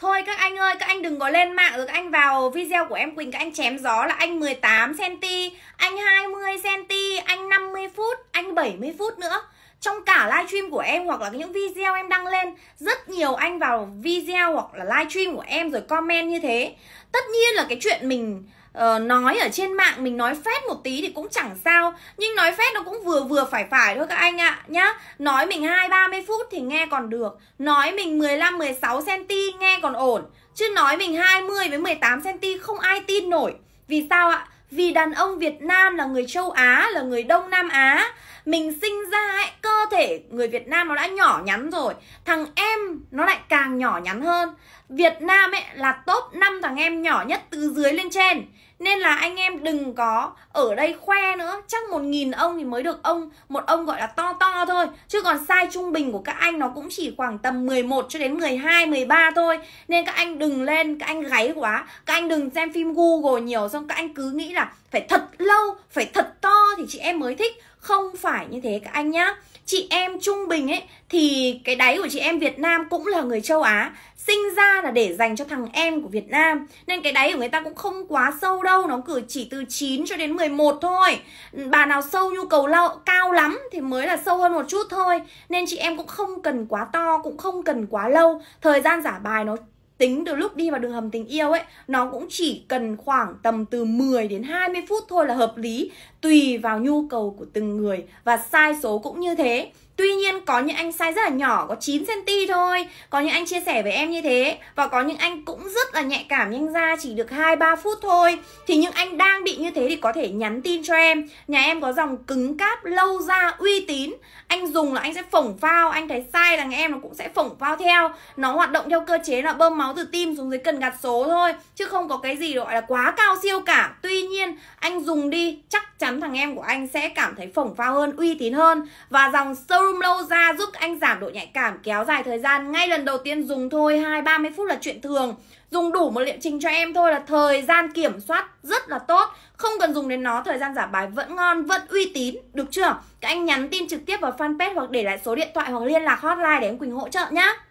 Thôi các anh ơi, các anh đừng có lên mạng rồi các anh vào video của em Quỳnh các anh chém gió là anh 18 cm, anh 20 cm, anh 50 phút, anh 70 phút nữa. Trong cả livestream của em hoặc là những video em đăng lên, rất nhiều anh vào video hoặc là livestream của em rồi comment như thế. Tất nhiên là cái chuyện mình uh, nói ở trên mạng mình nói phét một tí thì cũng chẳng sao nhưng nói phét nó cũng vừa vừa phải phải thôi các anh ạ à, nhá nói mình hai ba mươi phút thì nghe còn được nói mình 15 16 cm nghe còn ổn chứ nói mình 20 với 18 cm không ai tin nổi vì sao ạ vì đàn ông Việt Nam là người châu Á, là người Đông Nam Á Mình sinh ra ấy, cơ thể người Việt Nam nó đã nhỏ nhắn rồi Thằng em nó lại càng nhỏ nhắn hơn Việt Nam ấy là top 5 thằng em nhỏ nhất từ dưới lên trên nên là anh em đừng có ở đây khoe nữa chắc một nghìn ông thì mới được ông một ông gọi là to to thôi chứ còn size trung bình của các anh nó cũng chỉ khoảng tầm 11 cho đến 12, 13 thôi nên các anh đừng lên các anh gáy quá các anh đừng xem phim Google nhiều xong các anh cứ nghĩ là phải thật lâu phải thật to thì chị em mới thích không phải như thế các anh nhá chị em trung bình ấy thì cái đáy của chị em Việt Nam cũng là người châu Á sinh ra là để dành cho thằng em của Việt Nam nên cái đáy của người ta cũng không quá sâu đâu nó cử chỉ từ 9 cho đến 11 thôi bà nào sâu nhu cầu lao, cao lắm thì mới là sâu hơn một chút thôi nên chị em cũng không cần quá to cũng không cần quá lâu thời gian giả bài nó tính từ lúc đi vào đường hầm tình yêu ấy nó cũng chỉ cần khoảng tầm từ 10 đến 20 phút thôi là hợp lý tùy vào nhu cầu của từng người và sai số cũng như thế Tuy nhiên có những anh size rất là nhỏ Có 9cm thôi Có những anh chia sẻ với em như thế Và có những anh cũng rất là nhạy cảm nhanh ra Chỉ được 2-3 phút thôi Thì những anh đang bị như thế thì có thể nhắn tin cho em Nhà em có dòng cứng cáp lâu da uy tín Anh dùng là anh sẽ phổng phao Anh thấy sai là em nó cũng sẽ phổng phao theo Nó hoạt động theo cơ chế là bơm máu máu từ tim xuống dưới cần gạt số thôi chứ không có cái gì gọi là quá cao siêu cả tuy nhiên anh dùng đi chắc chắn thằng em của anh sẽ cảm thấy phổng phao hơn uy tín hơn và dòng serum lâu ra giúp anh giảm độ nhạy cảm kéo dài thời gian ngay lần đầu tiên dùng thôi hai ba mươi phút là chuyện thường dùng đủ một liệu trình cho em thôi là thời gian kiểm soát rất là tốt không cần dùng đến nó thời gian giả bài vẫn ngon vẫn uy tín được chưa các anh nhắn tin trực tiếp vào fanpage hoặc để lại số điện thoại hoặc liên lạc hotline để em quỳnh hỗ trợ nhá